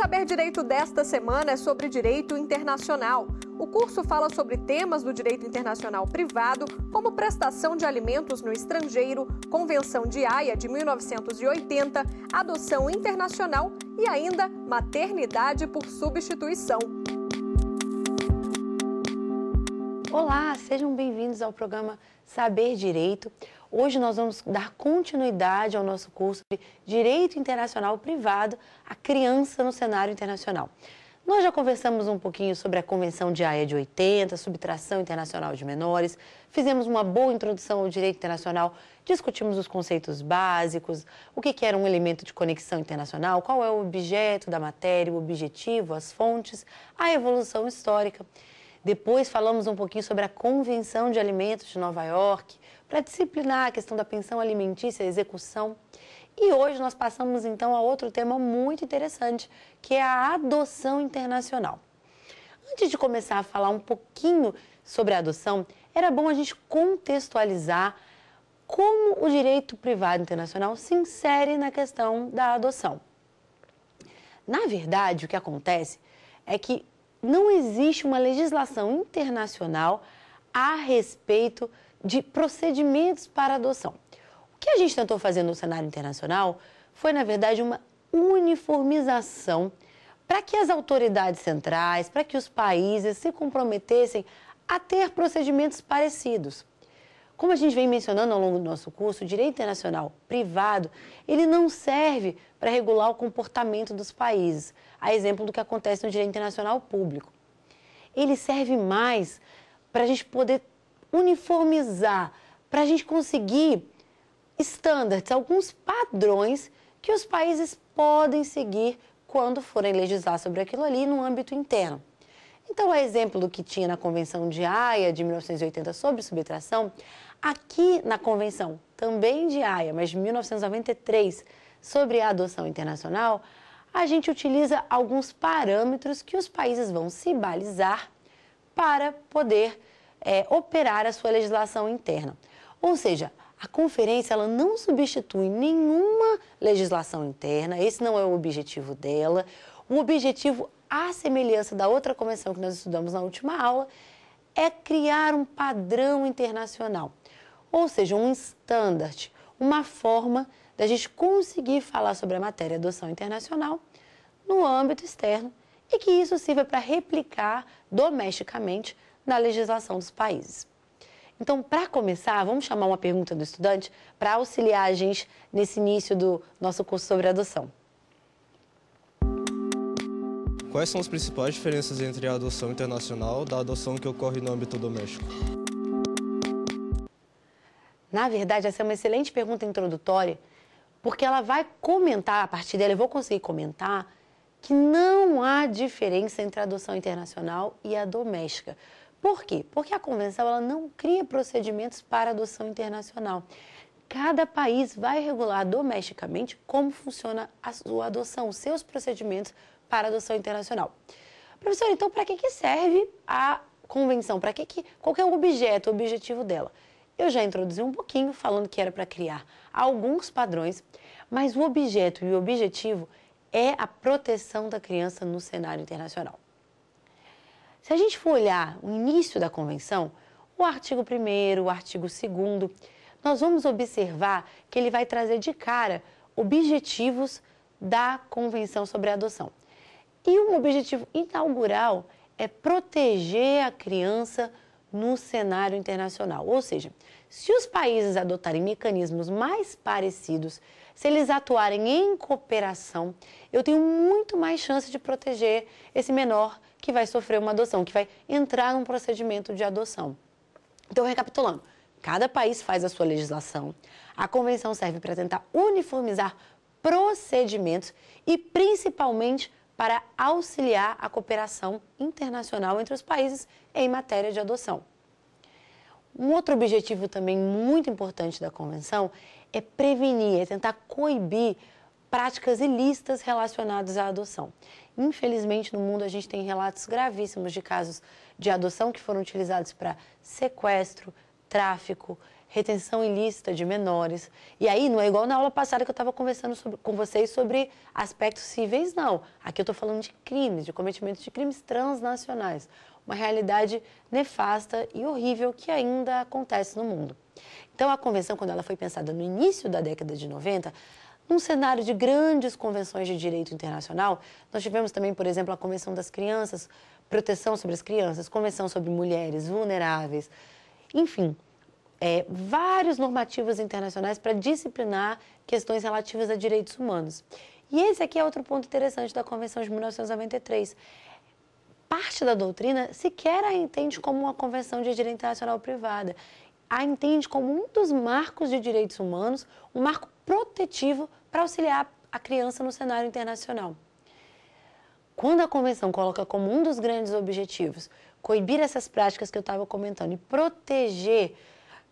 Saber Direito desta semana é sobre direito internacional. O curso fala sobre temas do direito internacional privado, como prestação de alimentos no estrangeiro, Convenção de Haia de 1980, adoção internacional e ainda maternidade por substituição. Olá, sejam bem-vindos ao programa Saber Direito. Hoje nós vamos dar continuidade ao nosso curso de Direito Internacional Privado, a criança no cenário internacional. Nós já conversamos um pouquinho sobre a Convenção de Haia de 80, subtração internacional de menores, fizemos uma boa introdução ao direito internacional, discutimos os conceitos básicos, o que era um elemento de conexão internacional, qual é o objeto da matéria, o objetivo, as fontes, a evolução histórica. Depois falamos um pouquinho sobre a Convenção de Alimentos de Nova York, para disciplinar a questão da pensão alimentícia, execução. E hoje nós passamos então a outro tema muito interessante, que é a adoção internacional. Antes de começar a falar um pouquinho sobre a adoção, era bom a gente contextualizar como o direito privado internacional se insere na questão da adoção. Na verdade, o que acontece é que não existe uma legislação internacional a respeito de procedimentos para adoção. O que a gente tentou fazer no cenário internacional foi, na verdade, uma uniformização para que as autoridades centrais, para que os países se comprometessem a ter procedimentos parecidos. Como a gente vem mencionando ao longo do nosso curso, o direito internacional privado, ele não serve para regular o comportamento dos países, a exemplo do que acontece no direito internacional público. Ele serve mais para a gente poder uniformizar, para a gente conseguir estándares, alguns padrões que os países podem seguir quando forem legislar sobre aquilo ali no âmbito interno. Então, a exemplo do que tinha na Convenção de Haia de 1980 sobre subtração, aqui na Convenção, também de Haia, mas de 1993, sobre a adoção internacional, a gente utiliza alguns parâmetros que os países vão se balizar para poder é, operar a sua legislação interna. Ou seja, a conferência ela não substitui nenhuma legislação interna, esse não é o objetivo dela. O objetivo, à semelhança da outra convenção que nós estudamos na última aula, é criar um padrão internacional, ou seja, um standard, uma forma da gente conseguir falar sobre a matéria adoção internacional no âmbito externo e que isso sirva para replicar domesticamente na legislação dos países. Então, para começar, vamos chamar uma pergunta do estudante para auxiliar a gente nesse início do nosso curso sobre adoção. Quais são as principais diferenças entre a adoção internacional da adoção que ocorre no âmbito doméstico? Na verdade, essa é uma excelente pergunta introdutória, porque ela vai comentar, a partir dela eu vou conseguir comentar, que não há diferença entre a adoção internacional e a doméstica. Por quê? Porque a convenção ela não cria procedimentos para adoção internacional. Cada país vai regular domesticamente como funciona a sua adoção, os seus procedimentos para adoção internacional. Professor, então para que, que serve a convenção? Para que, que qual que é o objeto, o objetivo dela? Eu já introduzi um pouquinho falando que era para criar alguns padrões, mas o objeto e o objetivo é a proteção da criança no cenário internacional. Se a gente for olhar o início da convenção, o artigo 1, o artigo 2, nós vamos observar que ele vai trazer de cara objetivos da Convenção sobre a Adoção. E um objetivo inaugural é proteger a criança no cenário internacional. Ou seja, se os países adotarem mecanismos mais parecidos, se eles atuarem em cooperação, eu tenho muito mais chance de proteger esse menor que vai sofrer uma adoção, que vai entrar num procedimento de adoção. Então, recapitulando, cada país faz a sua legislação. A convenção serve para tentar uniformizar procedimentos e principalmente para auxiliar a cooperação internacional entre os países em matéria de adoção. Um outro objetivo também muito importante da convenção é prevenir, é tentar coibir práticas ilícitas relacionadas à adoção. Infelizmente, no mundo, a gente tem relatos gravíssimos de casos de adoção que foram utilizados para sequestro, tráfico, retenção ilícita de menores. E aí, não é igual na aula passada que eu estava conversando sobre, com vocês sobre aspectos cíveis, não. Aqui eu estou falando de crimes, de cometimento de crimes transnacionais. Uma realidade nefasta e horrível que ainda acontece no mundo. Então, a convenção, quando ela foi pensada no início da década de 90, num cenário de grandes convenções de direito internacional, nós tivemos também, por exemplo, a Convenção das Crianças, proteção sobre as crianças, Convenção sobre mulheres vulneráveis, enfim, é, vários normativos internacionais para disciplinar questões relativas a direitos humanos. E esse aqui é outro ponto interessante da Convenção de 1993. Parte da doutrina sequer a entende como uma convenção de direito internacional privada a entende como um dos marcos de direitos humanos, um marco protetivo para auxiliar a criança no cenário internacional. Quando a Convenção coloca como um dos grandes objetivos coibir essas práticas que eu estava comentando e proteger,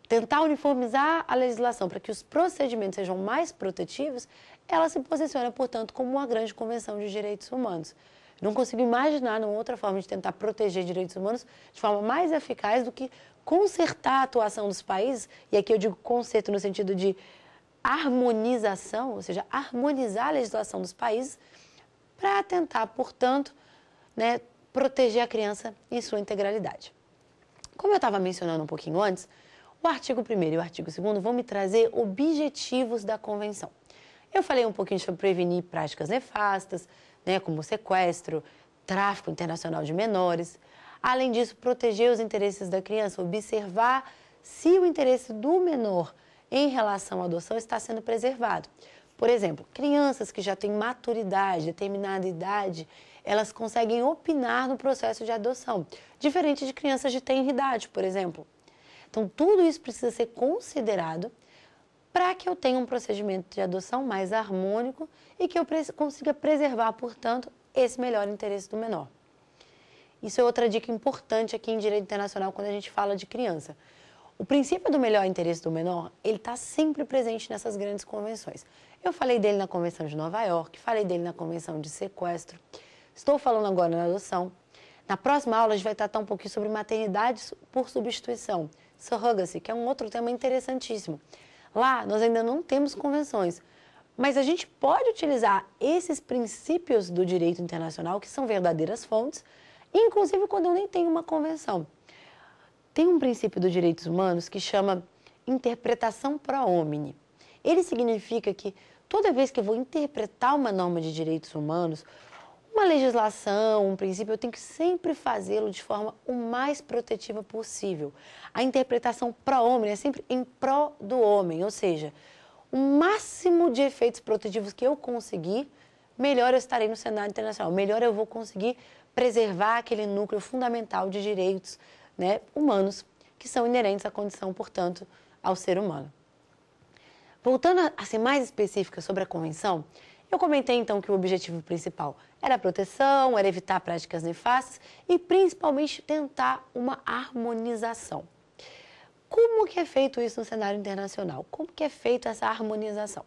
tentar uniformizar a legislação para que os procedimentos sejam mais protetivos, ela se posiciona, portanto, como uma grande Convenção de Direitos Humanos. Não consigo imaginar uma outra forma de tentar proteger direitos humanos de forma mais eficaz do que consertar a atuação dos países, e aqui eu digo conserto no sentido de harmonização, ou seja, harmonizar a legislação dos países, para tentar, portanto, né, proteger a criança em sua integralidade. Como eu estava mencionando um pouquinho antes, o artigo 1 e o artigo 2 vão me trazer objetivos da Convenção. Eu falei um pouquinho sobre prevenir práticas nefastas, né, como sequestro, tráfico internacional de menores. Além disso, proteger os interesses da criança, observar se o interesse do menor em relação à adoção está sendo preservado. Por exemplo, crianças que já têm maturidade, determinada idade, elas conseguem opinar no processo de adoção, diferente de crianças de tenra idade, por exemplo. Então, tudo isso precisa ser considerado para que eu tenha um procedimento de adoção mais harmônico e que eu consiga preservar, portanto, esse melhor interesse do menor. Isso é outra dica importante aqui em direito internacional quando a gente fala de criança. O princípio do melhor interesse do menor, ele está sempre presente nessas grandes convenções. Eu falei dele na Convenção de Nova York, falei dele na Convenção de Sequestro, estou falando agora na adoção. Na próxima aula, a gente vai tratar um pouquinho sobre maternidade por substituição, surrogacy, que é um outro tema interessantíssimo. Lá, nós ainda não temos convenções, mas a gente pode utilizar esses princípios do direito internacional, que são verdadeiras fontes, inclusive quando eu nem tenho uma convenção. Tem um princípio dos direitos humanos que chama interpretação pro homine. Ele significa que toda vez que eu vou interpretar uma norma de direitos humanos, uma legislação, um princípio, eu tenho que sempre fazê-lo de forma o mais protetiva possível. A interpretação pro homine é sempre em pró do homem, ou seja, o máximo de efeitos protetivos que eu conseguir, melhor eu estarei no cenário internacional, melhor eu vou conseguir preservar aquele núcleo fundamental de direitos né, humanos que são inerentes à condição, portanto, ao ser humano. Voltando a, ser mais específica sobre a convenção, eu comentei então que o objetivo principal era a proteção, era evitar práticas nefastas e principalmente tentar uma harmonização. Como que é feito isso no cenário internacional? Como que é feita essa harmonização?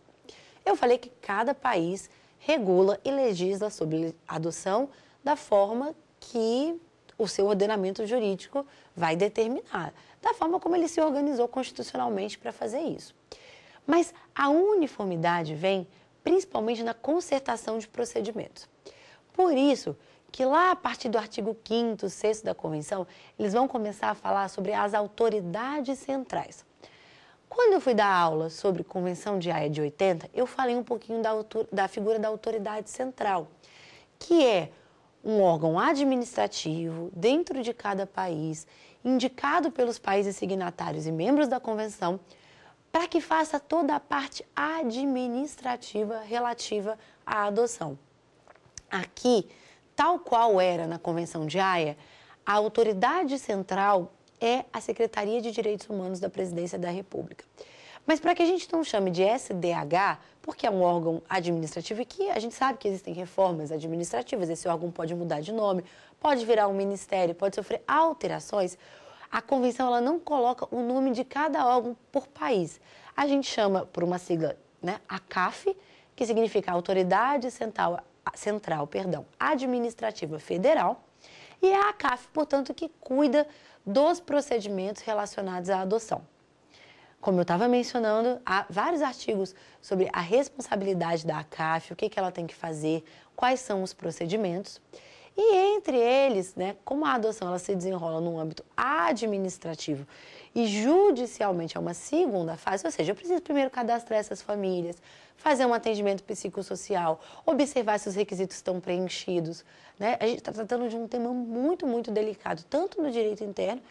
Eu falei que cada país regula e legisla sobre adoção, da forma que o seu ordenamento jurídico vai determinar, da forma como ele se organizou constitucionalmente para fazer isso. Mas a uniformidade vem principalmente na concertação de procedimentos. Por isso que lá a partir do artigo 5º, 6 da Convenção, eles vão começar a falar sobre as autoridades centrais. Quando eu fui dar aula sobre Convenção de Haia de 80, eu falei um pouquinho da, da figura da autoridade central, que é um órgão administrativo dentro de cada país, indicado pelos países signatários e membros da convenção, para que faça toda a parte administrativa relativa à adoção. Aqui, tal qual era na Convenção de Haia, a autoridade central é a Secretaria de Direitos Humanos da Presidência da República. Mas para que a gente não chame de SDH, porque é um órgão administrativo e que a gente sabe que existem reformas administrativas, esse órgão pode mudar de nome, pode virar um ministério, pode sofrer alterações, a convenção ela não coloca o nome de cada órgão por país. A gente chama por uma sigla, né, a CAF, que significa Autoridade Central, Central perdão, Administrativa Federal, e é a ACAF, portanto, que cuida dos procedimentos relacionados à adoção como eu estava mencionando, há vários artigos sobre a responsabilidade da ACAF, o que, que ela tem que fazer, quais são os procedimentos. E entre eles, né, como a adoção ela se desenrola no âmbito administrativo e judicialmente é uma segunda fase, ou seja, eu preciso primeiro cadastrar essas famílias, fazer um atendimento psicossocial, observar se os requisitos estão preenchidos. Né? A gente está tratando de um tema muito, muito delicado, tanto no direito interno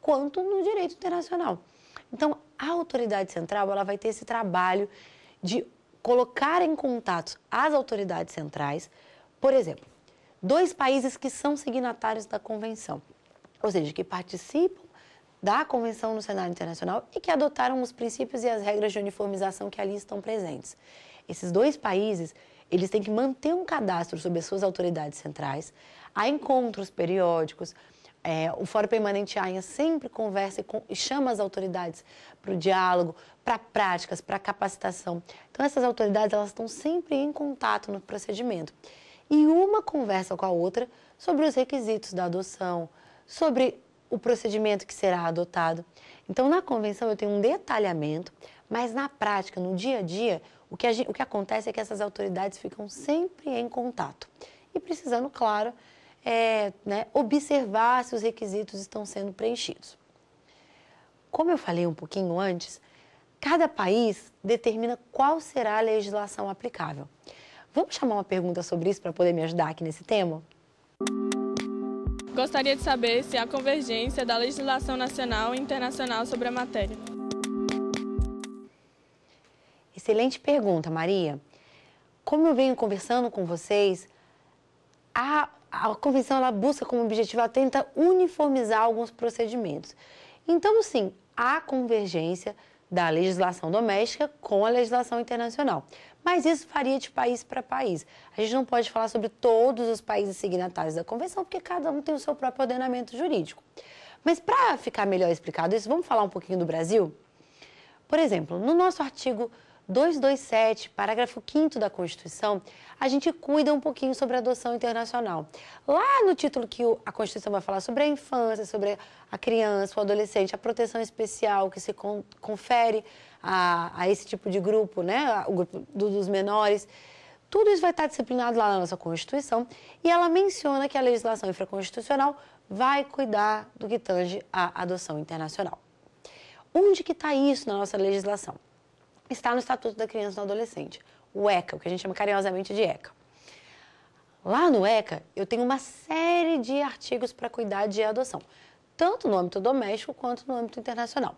quanto no direito internacional. Então, a autoridade central ela vai ter esse trabalho de colocar em contato as autoridades centrais, por exemplo, dois países que são signatários da convenção, ou seja, que participam da convenção no cenário internacional e que adotaram os princípios e as regras de uniformização que ali estão presentes. Esses dois países, eles têm que manter um cadastro sobre as suas autoridades centrais, há encontros periódicos, é, o Fórum Permanente AINHA sempre conversa e, com, e chama as autoridades para o diálogo, para práticas, para capacitação. Então, essas autoridades elas estão sempre em contato no procedimento. E uma conversa com a outra sobre os requisitos da adoção, sobre o procedimento que será adotado. Então, na convenção, eu tenho um detalhamento, mas na prática, no dia a dia, o que, gente, o que acontece é que essas autoridades ficam sempre em contato. E precisando, claro, é, né, observar se os requisitos estão sendo preenchidos. Como eu falei um pouquinho antes, cada país determina qual será a legislação aplicável. Vamos chamar uma pergunta sobre isso para poder me ajudar aqui nesse tema? Gostaria de saber se há convergência da legislação nacional e internacional sobre a matéria. Excelente pergunta, Maria. Como eu venho conversando com vocês, há a convenção ela busca como objetivo, ela tenta uniformizar alguns procedimentos. Então, sim, há convergência da legislação doméstica com a legislação internacional. Mas isso varia de país para país. A gente não pode falar sobre todos os países signatários da convenção, porque cada um tem o seu próprio ordenamento jurídico. Mas para ficar melhor explicado isso, vamos falar um pouquinho do Brasil? Por exemplo, no nosso artigo 227, parágrafo 5 da Constituição, a gente cuida um pouquinho sobre a adoção internacional. Lá no título que a Constituição vai falar sobre a infância, sobre a criança, o adolescente, a proteção especial que se confere a, a esse tipo de grupo, né? o grupo dos menores. Tudo isso vai estar disciplinado lá na nossa Constituição e ela menciona que a legislação infraconstitucional vai cuidar do que tange à adoção internacional. Onde que está isso na nossa legislação? está no Estatuto da Criança e do Adolescente, o ECA, o que a gente chama carinhosamente de ECA. Lá no ECA, eu tenho uma série de artigos para cuidar de adoção, tanto no âmbito doméstico quanto no âmbito internacional.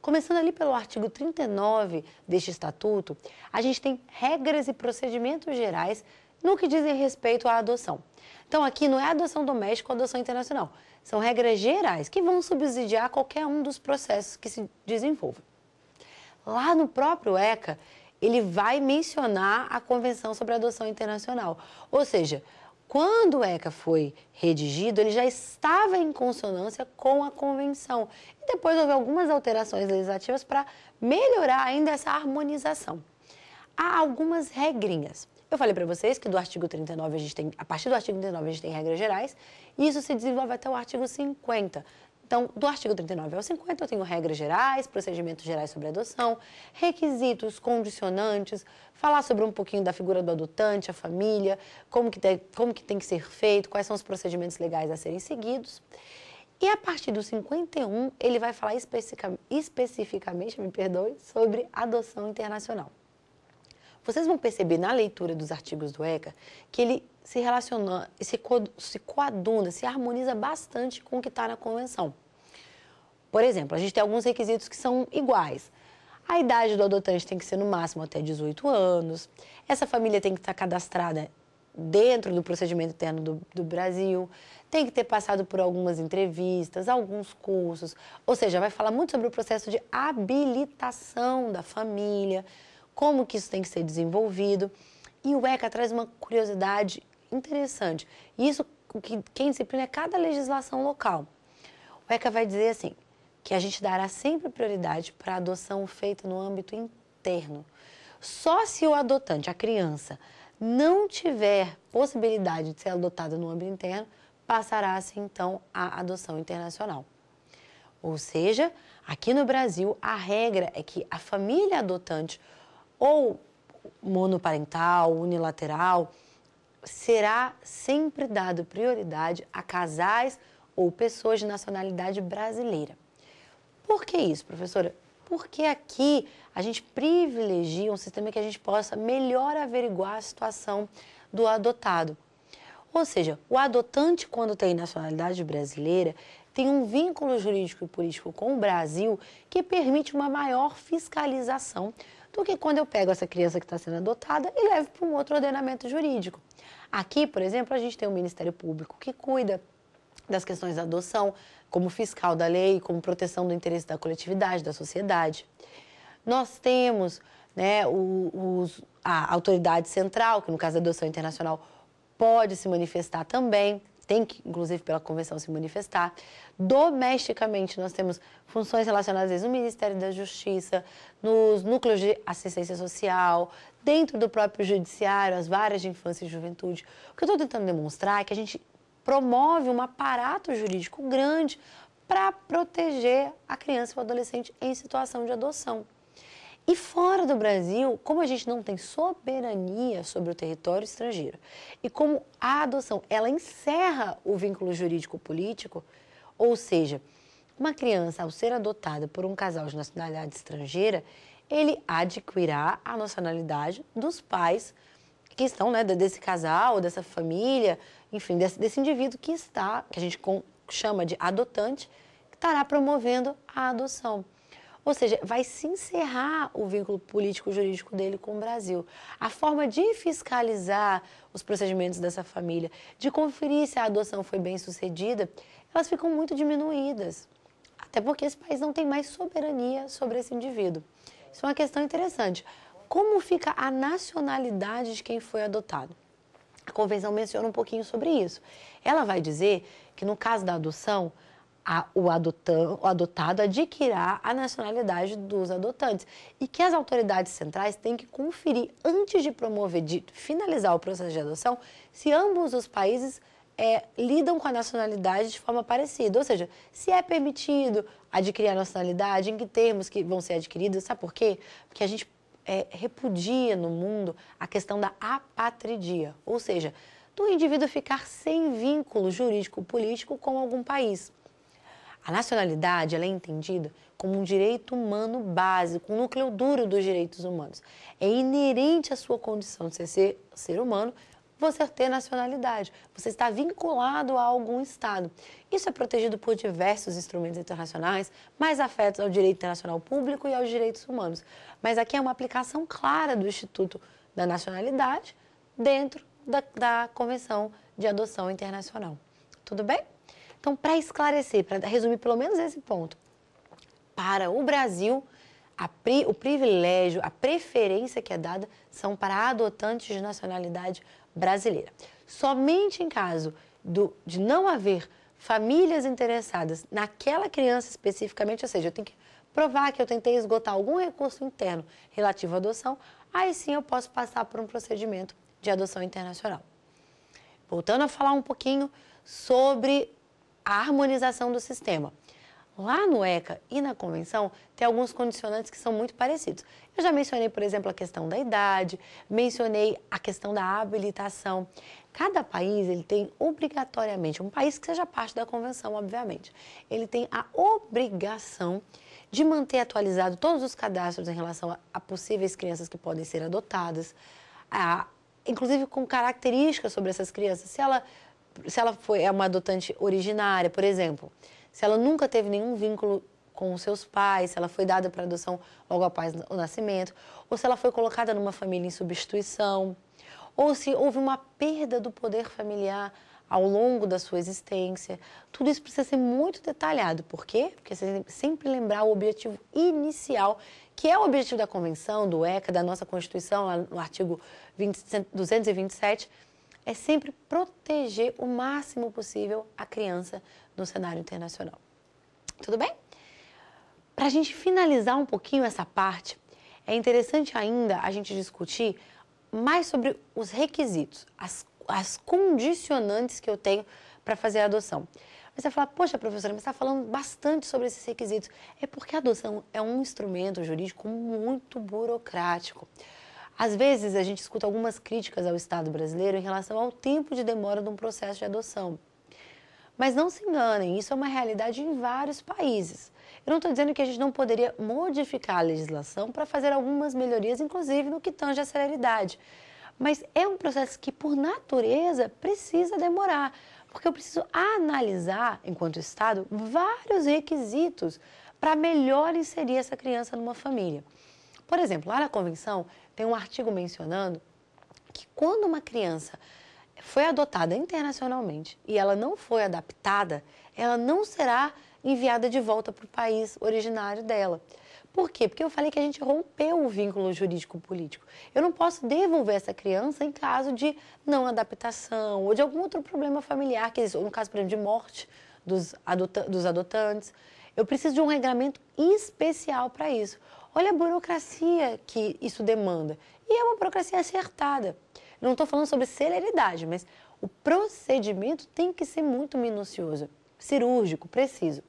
Começando ali pelo artigo 39 deste estatuto, a gente tem regras e procedimentos gerais no que dizem respeito à adoção. Então, aqui não é adoção doméstica ou adoção internacional. São regras gerais que vão subsidiar qualquer um dos processos que se desenvolvem lá no próprio ECA, ele vai mencionar a Convenção sobre a Adoção Internacional. Ou seja, quando o ECA foi redigido, ele já estava em consonância com a convenção. E depois houve algumas alterações legislativas para melhorar ainda essa harmonização. Há algumas regrinhas. Eu falei para vocês que do artigo 39 a gente tem, a partir do artigo 39 a gente tem regras gerais, e isso se desenvolve até o artigo 50 então, do artigo 39 ao 50, eu tenho regras gerais, procedimentos gerais sobre adoção, requisitos, condicionantes, falar sobre um pouquinho da figura do adotante, a família, como que, tem, como que tem que ser feito, quais são os procedimentos legais a serem seguidos. E a partir do 51, ele vai falar especificamente, especificamente me perdoe, sobre adoção internacional. Vocês vão perceber na leitura dos artigos do ECA que ele se relaciona, se, co, se coaduna, se harmoniza bastante com o que está na convenção. Por exemplo, a gente tem alguns requisitos que são iguais. A idade do adotante tem que ser no máximo até 18 anos. Essa família tem que estar cadastrada dentro do procedimento interno do, do, Brasil, tem que ter passado por algumas entrevistas, alguns cursos, ou seja, vai falar muito sobre o processo de habilitação da família, como que isso tem que ser desenvolvido. E o ECA traz uma curiosidade interessante. Isso que quem disciplina é cada legislação local. O ECA vai dizer assim, que a gente dará sempre prioridade para a adoção feita no âmbito interno. Só se o adotante, a criança, não tiver possibilidade de ser adotada no âmbito interno, passará-se então à adoção internacional. Ou seja, aqui no Brasil, a regra é que a família adotante ou monoparental, unilateral, será sempre dado prioridade a casais ou pessoas de nacionalidade brasileira. Por que isso, professora? Porque aqui a gente privilegia um sistema que a gente possa melhor averiguar a situação do adotado. Ou seja, o adotante, quando tem nacionalidade brasileira, tem um vínculo jurídico e político com o Brasil que permite uma maior fiscalização do que quando eu pego essa criança que está sendo adotada e levo para um outro ordenamento jurídico. Aqui, por exemplo, a gente tem o um Ministério Público que cuida das questões da adoção, como fiscal da lei, como proteção do interesse da coletividade, da sociedade. Nós temos né, os, a autoridade central, que no caso da adoção internacional pode se manifestar também tem que, inclusive pela convenção, se manifestar. Domesticamente, nós temos funções relacionadas vezes, no Ministério da Justiça, nos núcleos de assistência social, dentro do próprio judiciário, as várias de infância e juventude. O que eu estou tentando demonstrar é que a gente promove um aparato jurídico grande para proteger a criança e o adolescente em situação de adoção. E fora do Brasil, como a gente não tem soberania sobre o território estrangeiro e como a adoção ela encerra o vínculo jurídico-político, ou seja, uma criança ao ser adotada por um casal de nacionalidade estrangeira, ele adquirirá a nacionalidade dos pais que estão, né, desse casal, dessa família, enfim, desse, desse indivíduo que está, que a gente chama de adotante, que estará promovendo a adoção. Ou seja, vai se encerrar o vínculo político-jurídico dele com o Brasil. A forma de fiscalizar os procedimentos dessa família, de conferir se a adoção foi bem sucedida, elas ficam muito diminuídas. Até porque esse país não tem mais soberania sobre esse indivíduo. Isso é uma questão interessante. Como fica a nacionalidade de quem foi adotado? A convenção menciona um pouquinho sobre isso. Ela vai dizer que no caso da adoção, a, o, adotan, o adotado adquirirá a nacionalidade dos adotantes e que as autoridades centrais têm que conferir antes de promover, de finalizar o processo de adoção, se ambos os países é, lidam com a nacionalidade de forma parecida, ou seja, se é permitido adquirir a nacionalidade, em que termos que vão ser adquiridos, sabe por quê? Porque a gente é, repudia no mundo a questão da apatridia, ou seja, do indivíduo ficar sem vínculo jurídico-político com algum país. A nacionalidade é entendida como um direito humano básico, um núcleo duro dos direitos humanos. É inerente à sua condição de ser, ser, ser humano você ter nacionalidade. Você está vinculado a algum Estado. Isso é protegido por diversos instrumentos internacionais, mais afetos ao direito internacional público e aos direitos humanos. Mas aqui é uma aplicação clara do Instituto da Nacionalidade dentro da, da Convenção de Adoção Internacional. Tudo bem? Então, para esclarecer, para resumir pelo menos esse ponto, para o Brasil, pri, o privilégio, a preferência que é dada são para adotantes de nacionalidade brasileira. Somente em caso do, de não haver famílias interessadas naquela criança especificamente, ou seja, eu tenho que provar que eu tentei esgotar algum recurso interno relativo à adoção, aí sim eu posso passar por um procedimento de adoção internacional. Voltando a falar um pouquinho sobre a harmonização do sistema. Lá no ECA e na convenção, tem alguns condicionantes que são muito parecidos. Eu já mencionei, por exemplo, a questão da idade, mencionei a questão da habilitação. Cada país, ele tem obrigatoriamente, um país que seja parte da convenção, obviamente, ele tem a obrigação de manter atualizado todos os cadastros em relação a, a possíveis crianças que podem ser adotadas, a, inclusive com características sobre essas crianças, se ela se ela foi, é uma adotante originária, por exemplo, se ela nunca teve nenhum vínculo com os seus pais, se ela foi dada para adoção logo após o nascimento, ou se ela foi colocada numa família em substituição, ou se houve uma perda do poder familiar ao longo da sua existência. Tudo isso precisa ser muito detalhado. Por quê? Porque você sempre lembrar o objetivo inicial, que é o objetivo da Convenção, do ECA, da nossa Constituição, lá no artigo 20, 227, é sempre proteger o máximo possível a criança no cenário internacional. Tudo bem? Para a gente finalizar um pouquinho essa parte, é interessante ainda a gente discutir mais sobre os requisitos, as, as condicionantes que eu tenho para fazer a adoção. você vai falar, poxa, professora, mas está falando bastante sobre esses requisitos. É porque a adoção é um instrumento jurídico muito burocrático. Às vezes, a gente escuta algumas críticas ao Estado brasileiro em relação ao tempo de demora de um processo de adoção. Mas não se enganem, isso é uma realidade em vários países. Eu não estou dizendo que a gente não poderia modificar a legislação para fazer algumas melhorias, inclusive no que tange a celeridade. Mas é um processo que, por natureza, precisa demorar, porque eu preciso analisar, enquanto Estado, vários requisitos para melhor inserir essa criança numa família. Por exemplo, lá na convenção, tem um artigo mencionando que quando uma criança foi adotada internacionalmente e ela não foi adaptada, ela não será enviada de volta para o país originário dela. Por quê? Porque eu falei que a gente rompeu o vínculo jurídico-político. Eu não posso devolver essa criança em caso de não adaptação ou de algum outro problema familiar, que ou no caso, por exemplo, de morte dos, adota dos adotantes. Eu preciso de um regulamento especial para isso. Olha a burocracia que isso demanda. E é uma burocracia acertada. não estou falando sobre celeridade, mas o procedimento tem que ser muito minucioso, cirúrgico, preciso.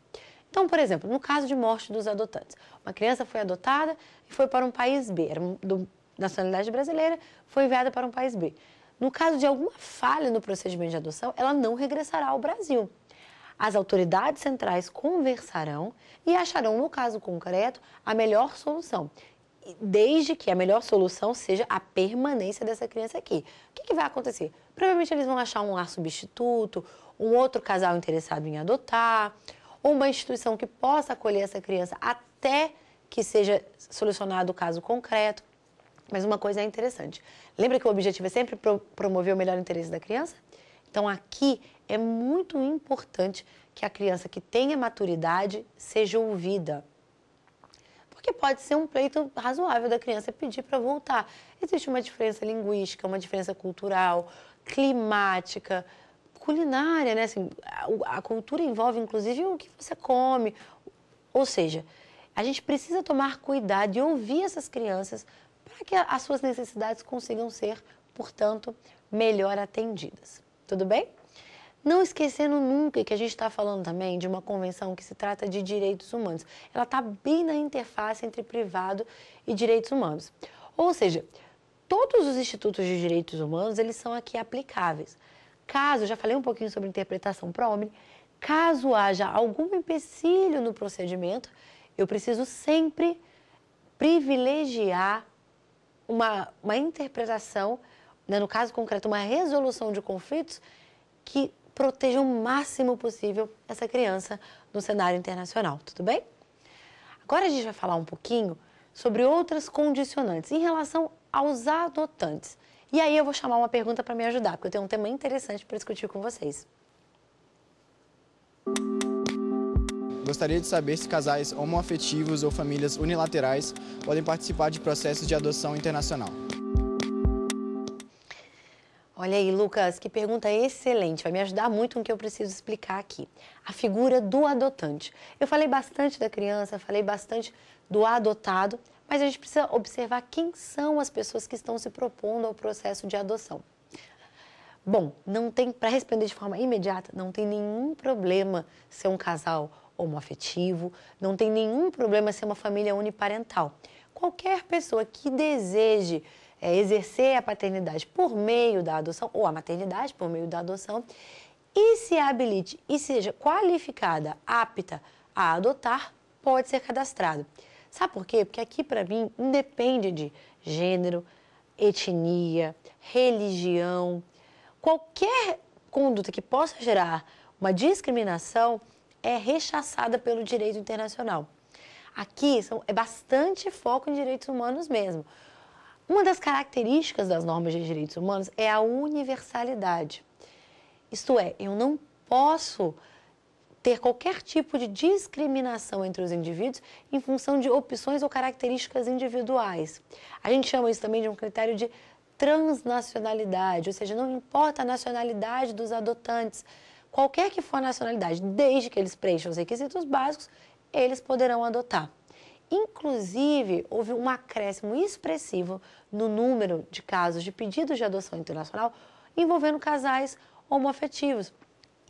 Então, por exemplo, no caso de morte dos adotantes, uma criança foi adotada e foi para um país B, era do, nacionalidade brasileira, foi enviada para um país B. No caso de alguma falha no procedimento de adoção, ela não regressará ao Brasil. As autoridades centrais conversarão e acharão, no caso concreto, a melhor solução, desde que a melhor solução seja a permanência dessa criança aqui. O que, que vai acontecer? Provavelmente eles vão achar um lar substituto, um outro casal interessado em adotar, ou uma instituição que possa acolher essa criança até que seja solucionado o caso concreto. Mas uma coisa é interessante. Lembra que o objetivo é sempre promover o melhor interesse da criança? Então aqui é muito importante que a criança que tenha maturidade seja ouvida. Porque pode ser um pleito razoável da criança pedir para voltar. Existe uma diferença linguística, uma diferença cultural, climática, culinária, né? Assim, a, a cultura envolve, inclusive, o que você come. Ou seja, a gente precisa tomar cuidado e ouvir essas crianças para que as suas necessidades consigam ser, portanto, melhor atendidas. Tudo bem? Não esquecendo nunca que a gente está falando também de uma convenção que se trata de direitos humanos. Ela está bem na interface entre privado e direitos humanos. Ou seja, todos os institutos de direitos humanos, eles são aqui aplicáveis. Caso, já falei um pouquinho sobre interpretação pro homem caso haja algum empecilho no procedimento, eu preciso sempre privilegiar uma, uma interpretação, né, no caso concreto, uma resolução de conflitos que proteja o máximo possível essa criança no cenário internacional, tudo bem? Agora a gente vai falar um pouquinho sobre outras condicionantes em relação aos adotantes. E aí eu vou chamar uma pergunta para me ajudar, porque eu tenho um tema interessante para discutir com vocês. Gostaria de saber se casais homoafetivos ou famílias unilaterais podem participar de processos de adoção internacional. Olha aí, Lucas, que pergunta excelente. Vai me ajudar muito com o que eu preciso explicar aqui. A figura do adotante. Eu falei bastante da criança, falei bastante do adotado, mas a gente precisa observar quem são as pessoas que estão se propondo ao processo de adoção. Bom, não tem para responder de forma imediata, não tem nenhum problema ser um casal homoafetivo, não tem nenhum problema ser uma família uniparental. Qualquer pessoa que deseje é, exercer a paternidade por meio da adoção, ou a maternidade por meio da adoção, e se habilite e seja qualificada, apta a adotar, pode ser cadastrado. Sabe por quê? Porque aqui, para mim, independe de gênero, etnia, religião, qualquer conduta que possa gerar uma discriminação é rechaçada pelo direito internacional. Aqui são, é bastante foco em direitos humanos mesmo, uma das características das normas de direitos humanos é a universalidade. Isto é, eu não posso ter qualquer tipo de discriminação entre os indivíduos em função de opções ou características individuais. A gente chama isso também de um critério de transnacionalidade, ou seja, não importa a nacionalidade dos adotantes, qualquer que for a nacionalidade, desde que eles preencham os requisitos básicos, eles poderão adotar. Inclusive, houve um acréscimo expressivo no número de casos de pedidos de adoção internacional envolvendo casais homoafetivos,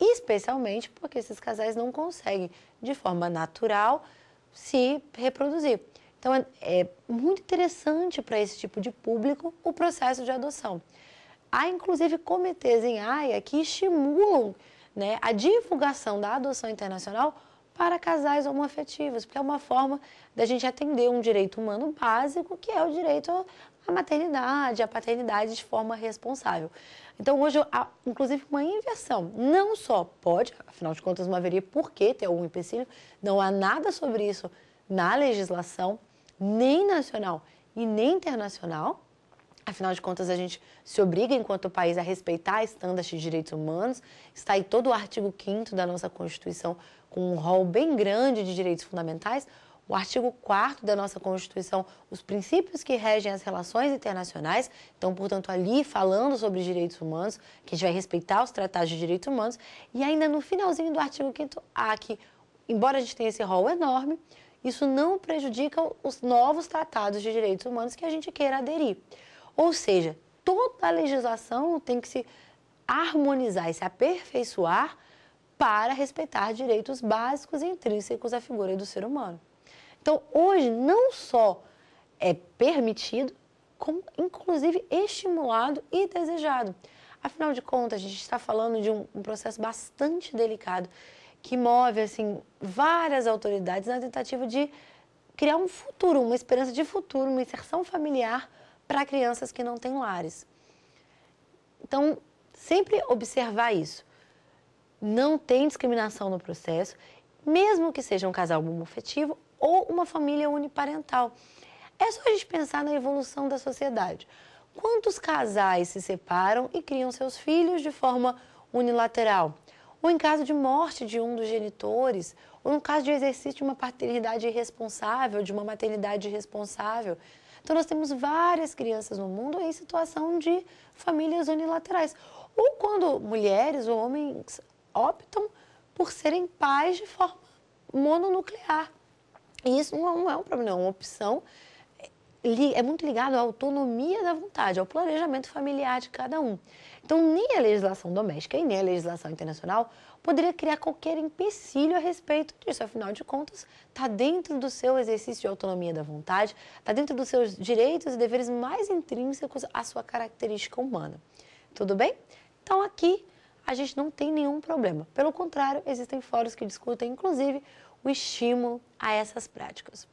especialmente porque esses casais não conseguem, de forma natural, se reproduzir. Então, é, é muito interessante para esse tipo de público o processo de adoção. Há, inclusive, comitês em AIA que estimulam né, a divulgação da adoção internacional para casais homoafetivos, porque é uma forma da gente atender um direito humano básico, que é o direito à maternidade, à paternidade de forma responsável. Então, hoje, há, inclusive, uma inversão. Não só pode, afinal de contas, não haveria por que ter algum empecilho, não há nada sobre isso na legislação, nem nacional e nem internacional, Afinal de contas, a gente se obriga, enquanto país, a respeitar estándares de direitos humanos. Está em todo o artigo 5 da nossa Constituição com um rol bem grande de direitos fundamentais, o artigo 4 da nossa Constituição, os princípios que regem as relações internacionais, então, portanto, ali falando sobre direitos humanos, que a gente vai respeitar os tratados de direitos humanos, e ainda no finalzinho do artigo 5 há que, embora a gente tenha esse rol enorme, isso não prejudica os novos tratados de direitos humanos que a gente queira aderir. Ou seja, toda a legislação tem que se harmonizar e se aperfeiçoar para respeitar direitos básicos e intrínsecos à figura do ser humano. Então, hoje, não só é permitido, como inclusive estimulado e desejado. Afinal de contas, a gente está falando de um, um processo bastante delicado que move assim várias autoridades na tentativa de criar um futuro, uma esperança de futuro, uma inserção familiar para crianças que não têm lares. Então, sempre observar isso não tem discriminação no processo, mesmo que seja um casal homofetivo ou uma família uniparental. É só a gente pensar na evolução da sociedade. Quantos casais se separam e criam seus filhos de forma unilateral? Ou em caso de morte de um dos genitores, ou no caso de exercício de uma paternidade irresponsável, de uma maternidade irresponsável. Então, nós temos várias crianças no mundo em situação de famílias unilaterais. Ou quando mulheres ou homens optam por serem pais de forma mononuclear. E isso não é um é problema, é uma opção. É, é muito ligado à autonomia da vontade, ao planejamento familiar de cada um. Então, nem a legislação doméstica e nem a legislação internacional poderia criar qualquer empecilho a respeito disso. Afinal de contas, está dentro do seu exercício de autonomia da vontade, está dentro dos seus direitos e deveres mais intrínsecos à sua característica humana. Tudo bem? Então, aqui a gente não tem nenhum problema. Pelo contrário, existem fóruns que discutem, inclusive, o estímulo a essas práticas.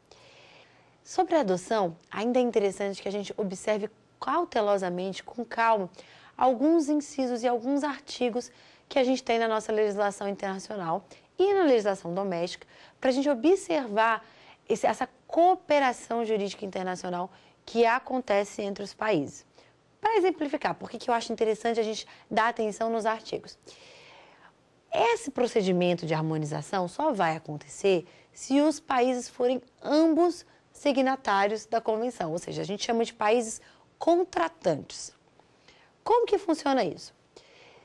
Sobre a adoção, ainda é interessante que a gente observe cautelosamente, com calma, alguns incisos e alguns artigos que a gente tem na nossa legislação internacional e na legislação doméstica, para a gente observar esse, essa cooperação jurídica internacional que acontece entre os países. Para exemplificar, porque que eu acho interessante a gente dar atenção nos artigos. Esse procedimento de harmonização só vai acontecer se os países forem ambos signatários da convenção, ou seja, a gente chama de países contratantes. Como que funciona isso?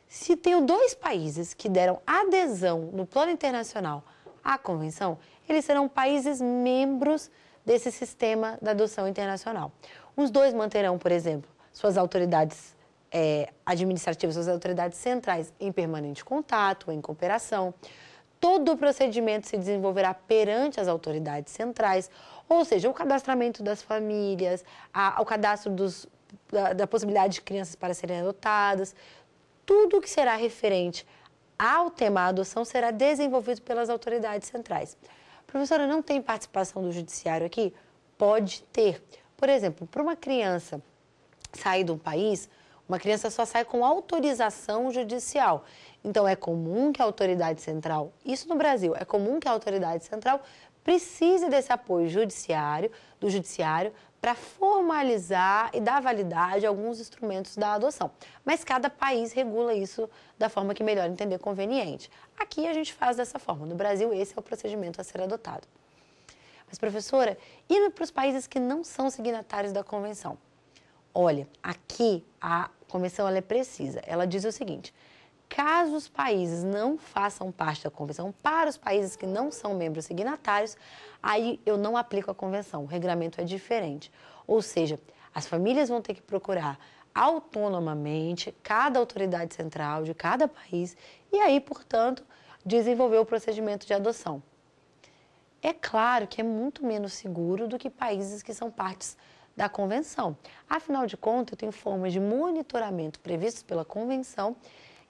Se tem dois países que deram adesão no plano internacional à convenção, eles serão países membros desse sistema da adoção internacional. Os dois manterão, por exemplo, suas autoridades é, administrativas, suas autoridades centrais em permanente contato, em cooperação. Todo o procedimento se desenvolverá perante as autoridades centrais, ou seja, o cadastramento das famílias, a, o cadastro dos, da, da possibilidade de crianças para serem adotadas, tudo que será referente ao tema adoção será desenvolvido pelas autoridades centrais. Professora, não tem participação do judiciário aqui? Pode ter. Por exemplo, para uma criança sair do país, uma criança só sai com autorização judicial. Então, é comum que a autoridade central, isso no Brasil, é comum que a autoridade central precise desse apoio judiciário, do judiciário, para formalizar e dar validade a alguns instrumentos da adoção. Mas cada país regula isso da forma que melhor entender conveniente. Aqui a gente faz dessa forma. No Brasil, esse é o procedimento a ser adotado. Mas, professora, e para os países que não são signatários da Convenção? Olha, aqui a convenção ela é precisa. Ela diz o seguinte: caso os países não façam parte da convenção, para os países que não são membros signatários, aí eu não aplico a convenção. O regulamento é diferente. Ou seja, as famílias vão ter que procurar autonomamente cada autoridade central de cada país e aí, portanto, desenvolver o procedimento de adoção. É claro que é muito menos seguro do que países que são partes da convenção. Afinal de contas, eu tenho formas de monitoramento previstas pela convenção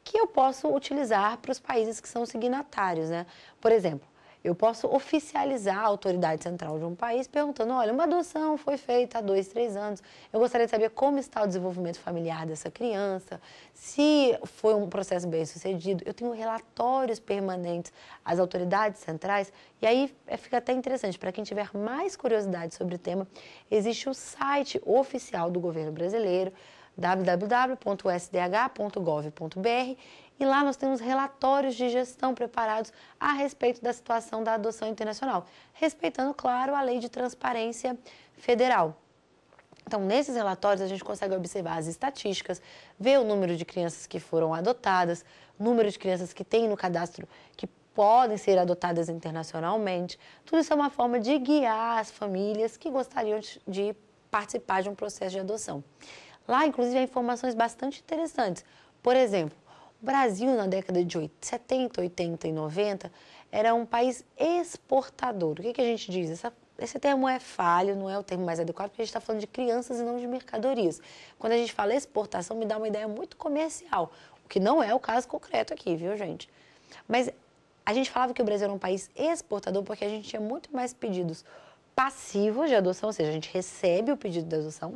que eu posso utilizar para os países que são signatários, né? Por exemplo, eu posso oficializar a autoridade central de um país perguntando: olha, uma adoção foi feita há dois, três anos. Eu gostaria de saber como está o desenvolvimento familiar dessa criança, se foi um processo bem sucedido. Eu tenho relatórios permanentes às autoridades centrais. E aí é, fica até interessante, para quem tiver mais curiosidade sobre o tema, existe o site oficial do governo brasileiro www.sdh.gov.br e lá nós temos relatórios de gestão preparados a respeito da situação da adoção internacional, respeitando, claro, a lei de transparência federal. Então, nesses relatórios, a gente consegue observar as estatísticas, ver o número de crianças que foram adotadas, número de crianças que tem no cadastro que podem ser adotadas internacionalmente. Tudo isso é uma forma de guiar as famílias que gostariam de participar de um processo de adoção. Lá, inclusive, há informações bastante interessantes. Por exemplo, o Brasil, na década de 70, 80 e 90, era um país exportador. O que, que a gente diz? Essa, esse termo é falho, não é o termo mais adequado, porque a gente está falando de crianças e não de mercadorias. Quando a gente fala exportação, me dá uma ideia muito comercial, o que não é o caso concreto aqui, viu, gente? Mas a gente falava que o Brasil era um país exportador porque a gente tinha muito mais pedidos passivos de adoção, ou seja, a gente recebe o pedido de adoção,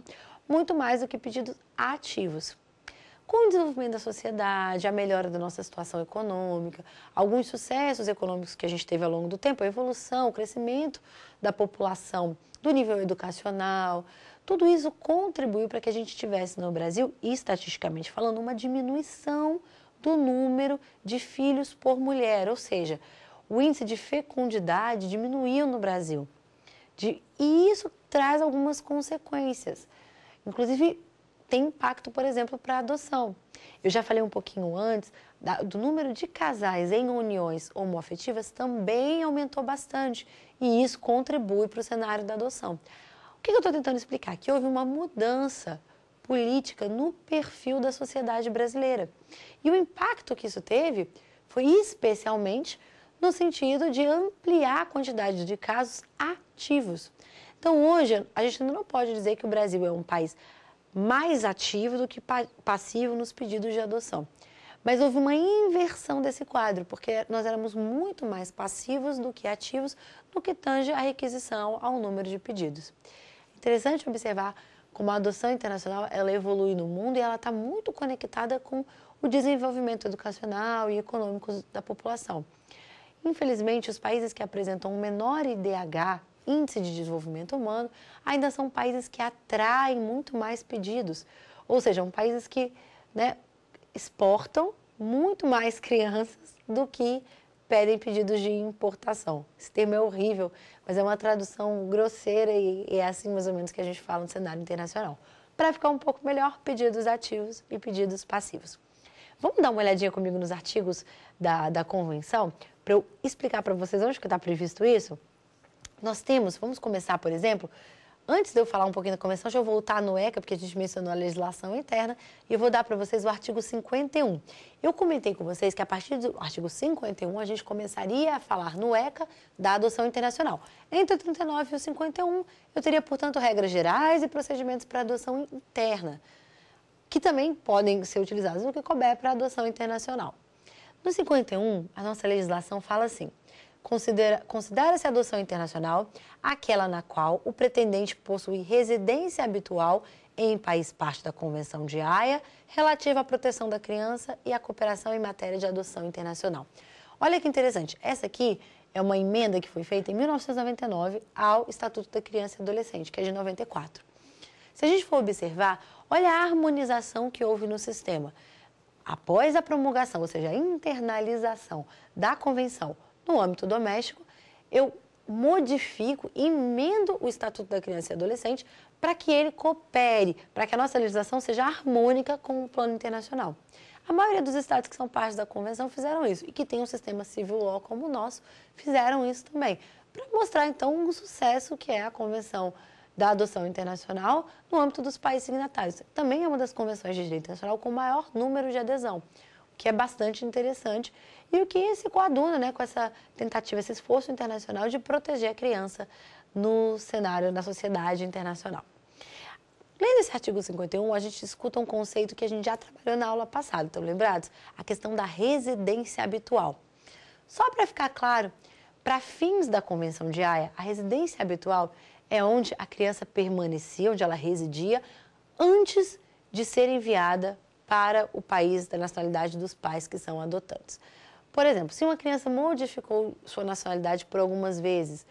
muito mais do que pedidos ativos com o desenvolvimento da sociedade, a melhora da nossa situação econômica, alguns sucessos econômicos que a gente teve ao longo do tempo, a evolução, o crescimento da população, do nível educacional, tudo isso contribuiu para que a gente tivesse no Brasil, estatisticamente falando, uma diminuição do número de filhos por mulher, ou seja, o índice de fecundidade diminuiu no Brasil. De, e isso traz algumas consequências. Inclusive, tem impacto, por exemplo, para a adoção. Eu já falei um pouquinho antes da, do número de casais em uniões homoafetivas também aumentou bastante e isso contribui para o cenário da adoção. O que, que eu estou tentando explicar? Que houve uma mudança política no perfil da sociedade brasileira. E o impacto que isso teve foi especialmente no sentido de ampliar a quantidade de casos ativos. Então, hoje, a gente não pode dizer que o Brasil é um país mais ativo do que passivo nos pedidos de adoção. Mas houve uma inversão desse quadro, porque nós éramos muito mais passivos do que ativos no que tange à requisição ao número de pedidos. Interessante observar como a adoção internacional ela evolui no mundo e ela está muito conectada com o desenvolvimento educacional e econômico da população. Infelizmente, os países que apresentam um menor IDH índice de desenvolvimento humano, ainda são países que atraem muito mais pedidos. Ou seja, são países que né, exportam muito mais crianças do que pedem pedidos de importação. Esse termo é horrível, mas é uma tradução grosseira e, é assim mais ou menos que a gente fala no cenário internacional. Para ficar um pouco melhor, pedidos ativos e pedidos passivos. Vamos dar uma olhadinha comigo nos artigos da, da convenção para eu explicar para vocês onde que está previsto isso? Nós temos, vamos começar, por exemplo, antes de eu falar um pouquinho da convenção, deixa eu voltar no ECA, porque a gente mencionou a legislação interna, e eu vou dar para vocês o artigo 51. Eu comentei com vocês que a partir do artigo 51 a gente começaria a falar no ECA da adoção internacional. Entre o 39 e o 51, eu teria, portanto, regras gerais e procedimentos para adoção interna, que também podem ser utilizados no que couber para adoção internacional. No 51, a nossa legislação fala assim: Considera-se considera adoção internacional aquela na qual o pretendente possui residência habitual em país parte da Convenção de Haia relativa à proteção da criança e à cooperação em matéria de adoção internacional. Olha que interessante, essa aqui é uma emenda que foi feita em 1999 ao Estatuto da Criança e Adolescente, que é de 94. Se a gente for observar, olha a harmonização que houve no sistema. Após a promulgação, ou seja, a internalização da convenção no âmbito doméstico, eu modifico, emendo o Estatuto da Criança e Adolescente para que ele coopere, para que a nossa legislação seja harmônica com o plano internacional. A maioria dos estados que são parte da convenção fizeram isso e que tem um sistema civil law como o nosso fizeram isso também, para mostrar então o sucesso que é a convenção da adoção internacional no âmbito dos países signatários. Também é uma das convenções de direito internacional com maior número de adesão que é bastante interessante, e o que se coaduna né, com essa tentativa, esse esforço internacional de proteger a criança no cenário, na sociedade internacional. Lendo esse artigo 51, a gente escuta um conceito que a gente já trabalhou na aula passada, estão lembrados? A questão da residência habitual. Só para ficar claro, para fins da Convenção de Haia, a residência habitual é onde a criança permanecia, onde ela residia, antes de ser enviada para o país da nacionalidade dos pais que são adotantes. Por exemplo, se uma criança modificou sua nacionalidade por algumas vezes,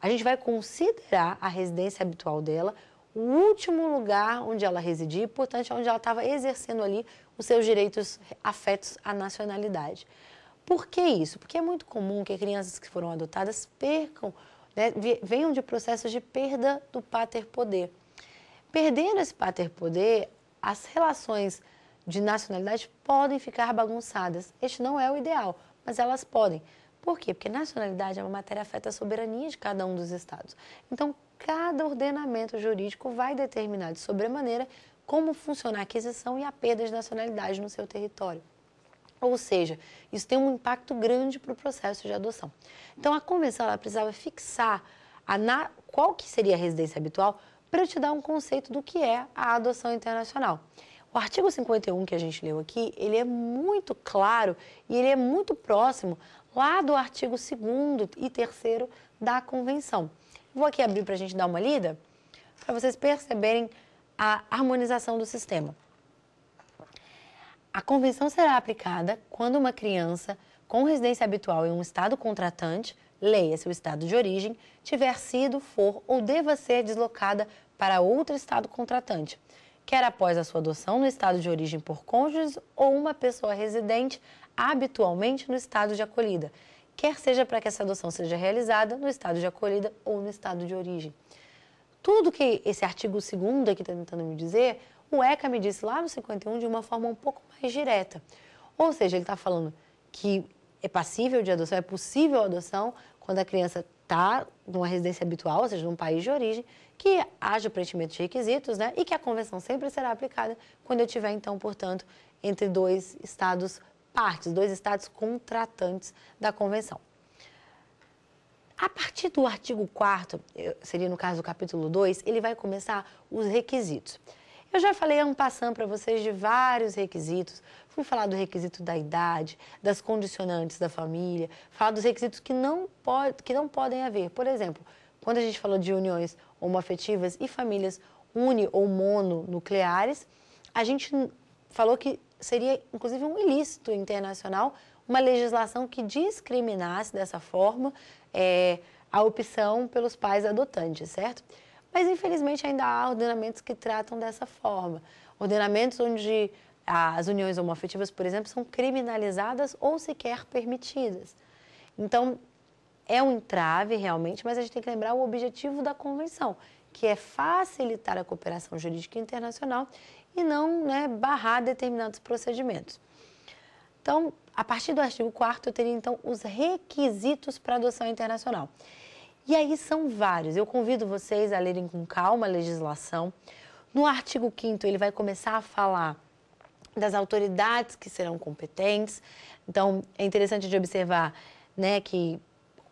a gente vai considerar a residência habitual dela o último lugar onde ela residia e, portanto, é onde ela estava exercendo ali os seus direitos afetos à nacionalidade. Por que isso? Porque é muito comum que crianças que foram adotadas percam, né, venham de processos de perda do pater poder. Perdendo esse pater poder, as relações de nacionalidade podem ficar bagunçadas. Este não é o ideal, mas elas podem. Por quê? Porque nacionalidade é uma matéria afeta a soberania de cada um dos estados. Então, cada ordenamento jurídico vai determinar de sobremaneira como funciona a aquisição e a perda de nacionalidade no seu território. Ou seja, isso tem um impacto grande para o processo de adoção. Então, a convenção ela precisava fixar a na... qual que seria a residência habitual para te dar um conceito do que é a adoção internacional. O artigo 51 que a gente leu aqui, ele é muito claro e ele é muito próximo lá do artigo 2 e 3 da Convenção. Vou aqui abrir para a gente dar uma lida, para vocês perceberem a harmonização do sistema. A convenção será aplicada quando uma criança com residência habitual em um estado contratante, leia seu estado de origem, tiver sido, for ou deva ser deslocada para outro estado contratante, quer após a sua adoção no estado de origem por cônjuges ou uma pessoa residente habitualmente no estado de acolhida, quer seja para que essa adoção seja realizada no estado de acolhida ou no estado de origem. Tudo que esse artigo 2 aqui está tentando me dizer, o ECA me disse lá no 51 de uma forma um pouco mais direta. Ou seja, ele está falando que é passível de adoção, é possível a adoção quando a criança está numa residência habitual, ou seja, num país de origem, que haja preenchimento de requisitos, né? E que a convenção sempre será aplicada quando eu tiver, então, portanto, entre dois estados partes, dois estados contratantes da convenção. A partir do artigo 4 seria no caso do capítulo 2, ele vai começar os requisitos. Eu já falei é um passando para vocês de vários requisitos, Fui falar do requisito da idade, das condicionantes da família, falar dos requisitos que não, pode, que não podem haver. Por exemplo, quando a gente falou de uniões homoafetivas e famílias uni ou mononucleares, a gente falou que seria inclusive um ilícito internacional uma legislação que discriminasse dessa forma é, a opção pelos pais adotantes, certo? Mas infelizmente ainda há ordenamentos que tratam dessa forma. Ordenamentos onde as uniões homoafetivas, por exemplo, são criminalizadas ou sequer permitidas. Então, é um entrave realmente, mas a gente tem que lembrar o objetivo da convenção, que é facilitar a cooperação jurídica internacional e não né, barrar determinados procedimentos. Então, a partir do artigo 4 eu teria então os requisitos para adoção internacional. E aí são vários. Eu convido vocês a lerem com calma a legislação. No artigo 5 ele vai começar a falar das autoridades que serão competentes. Então, é interessante de observar né, que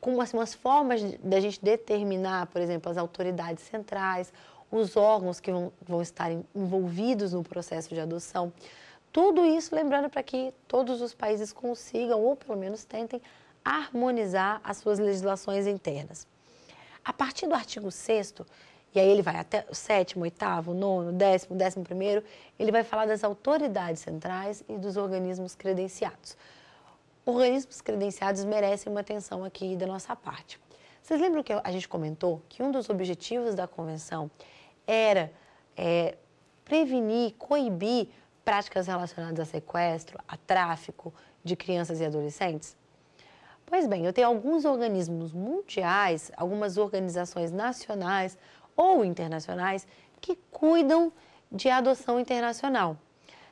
como assim, formas da de, de gente determinar, por exemplo, as autoridades centrais, os órgãos que vão, vão estar envolvidos no processo de adoção. Tudo isso lembrando para que todos os países consigam, ou pelo menos tentem, harmonizar as suas legislações internas. A partir do artigo 6 e aí ele vai até o sétimo, oitavo, nono, décimo, décimo primeiro, ele vai falar das autoridades centrais e dos organismos credenciados. Organismos credenciados merecem uma atenção aqui da nossa parte. Vocês lembram que a gente comentou que um dos objetivos da convenção era é, prevenir, coibir práticas relacionadas a sequestro, a tráfico de crianças e adolescentes? Pois bem, eu tenho alguns organismos mundiais, algumas organizações nacionais, ou internacionais que cuidam de adoção internacional.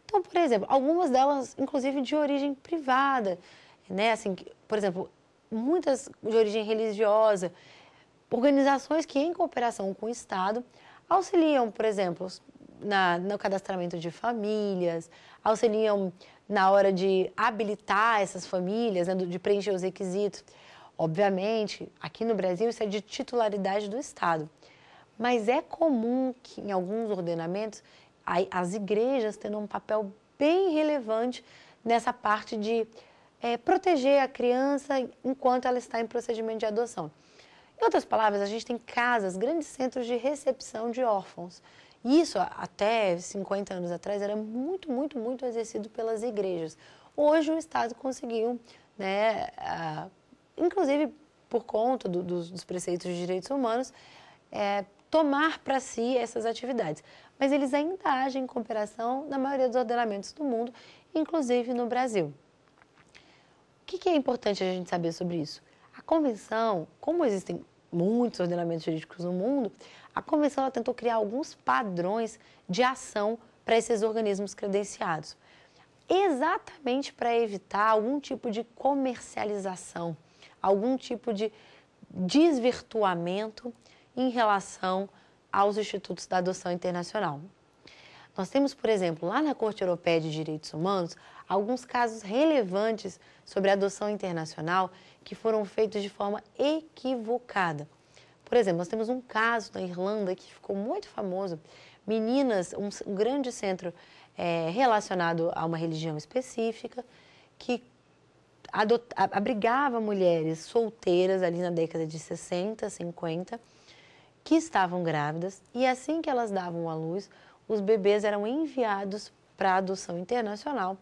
Então, por exemplo, algumas delas, inclusive de origem privada, né? Assim, por exemplo, muitas de origem religiosa, organizações que, em cooperação com o Estado, auxiliam, por exemplo, na, no cadastramento de famílias, auxiliam na hora de habilitar essas famílias, né, de preencher os requisitos. Obviamente, aqui no Brasil, isso é de titularidade do Estado. Mas é comum que em alguns ordenamentos as igrejas tenham um papel bem relevante nessa parte de é, proteger a criança enquanto ela está em procedimento de adoção. Em outras palavras, a gente tem casas, grandes centros de recepção de órfãos. Isso, até 50 anos atrás, era muito, muito, muito exercido pelas igrejas. Hoje, o Estado conseguiu, né, inclusive por conta do, dos, dos, preceitos de direitos humanos, é, tomar para si essas atividades. Mas eles ainda agem em cooperação na maioria dos ordenamentos do mundo, inclusive no Brasil. O que, que é importante a gente saber sobre isso? A convenção, como existem muitos ordenamentos jurídicos no mundo, a convenção tentou criar alguns padrões de ação para esses organismos credenciados, exatamente para evitar algum tipo de comercialização, algum tipo de desvirtuamento em relação aos institutos da adoção internacional. Nós temos, por exemplo, lá na Corte Europeia de Direitos Humanos, alguns casos relevantes sobre adoção internacional que foram feitos de forma equivocada. Por exemplo, nós temos um caso na Irlanda que ficou muito famoso. Meninas, um grande centro é, relacionado a uma religião específica, que adot, abrigava mulheres solteiras ali na década de 60, 50, que estavam grávidas e assim que elas davam à luz, os bebês eram enviados para adoção internacional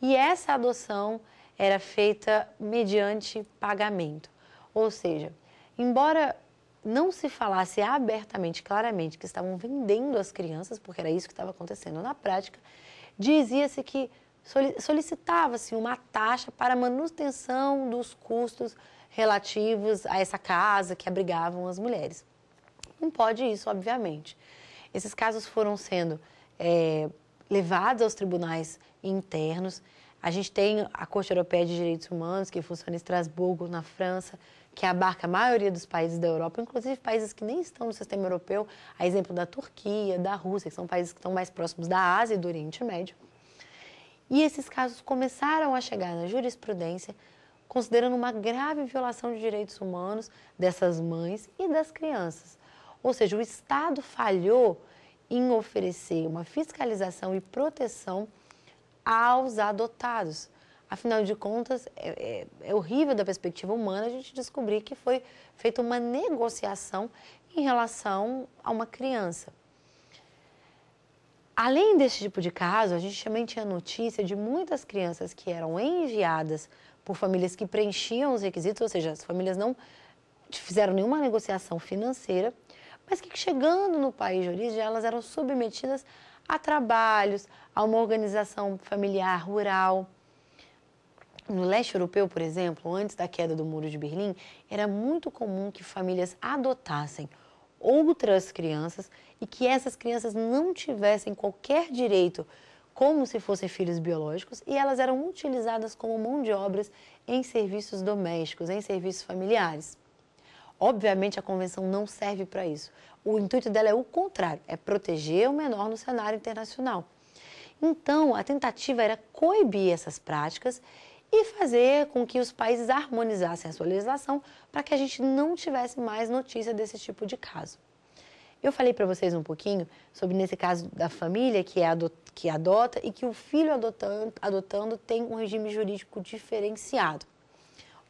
e essa adoção era feita mediante pagamento. Ou seja, embora não se falasse abertamente, claramente, que estavam vendendo as crianças, porque era isso que estava acontecendo na prática, dizia-se que solicitava-se uma taxa para manutenção dos custos relativos a essa casa que abrigavam as mulheres. Não pode isso, obviamente. Esses casos foram sendo é, levados aos tribunais internos. A gente tem a Corte Europeia de Direitos Humanos, que funciona em Estrasburgo, na França, que abarca a maioria dos países da Europa, inclusive países que nem estão no sistema europeu, a exemplo da Turquia, da Rússia, que são países que estão mais próximos da Ásia e do Oriente Médio. E esses casos começaram a chegar na jurisprudência, considerando uma grave violação de direitos humanos dessas mães e das crianças. Ou seja, o Estado falhou em oferecer uma fiscalização e proteção aos adotados. Afinal de contas, é, é, é, horrível da perspectiva humana a gente descobrir que foi feita uma negociação em relação a uma criança. Além desse tipo de caso, a gente também tinha notícia de muitas crianças que eram enviadas por famílias que preenchiam os requisitos, ou seja, as famílias não fizeram nenhuma negociação financeira mas que chegando no país de origem elas eram submetidas a trabalhos, a uma organização familiar rural. No leste europeu, por exemplo, antes da queda do Muro de Berlim, era muito comum que famílias adotassem outras crianças e que essas crianças não tivessem qualquer direito como se fossem filhos biológicos e elas eram utilizadas como mão de obras em serviços domésticos, em serviços familiares. Obviamente, a convenção não serve para isso. O intuito dela é o contrário, é proteger o menor no cenário internacional. Então, a tentativa era coibir essas práticas e fazer com que os países harmonizassem a sua legislação para que a gente não tivesse mais notícia desse tipo de caso. Eu falei para vocês um pouquinho sobre nesse caso da família que, é adot que adota e que o filho adotando, adotando tem um regime jurídico diferenciado.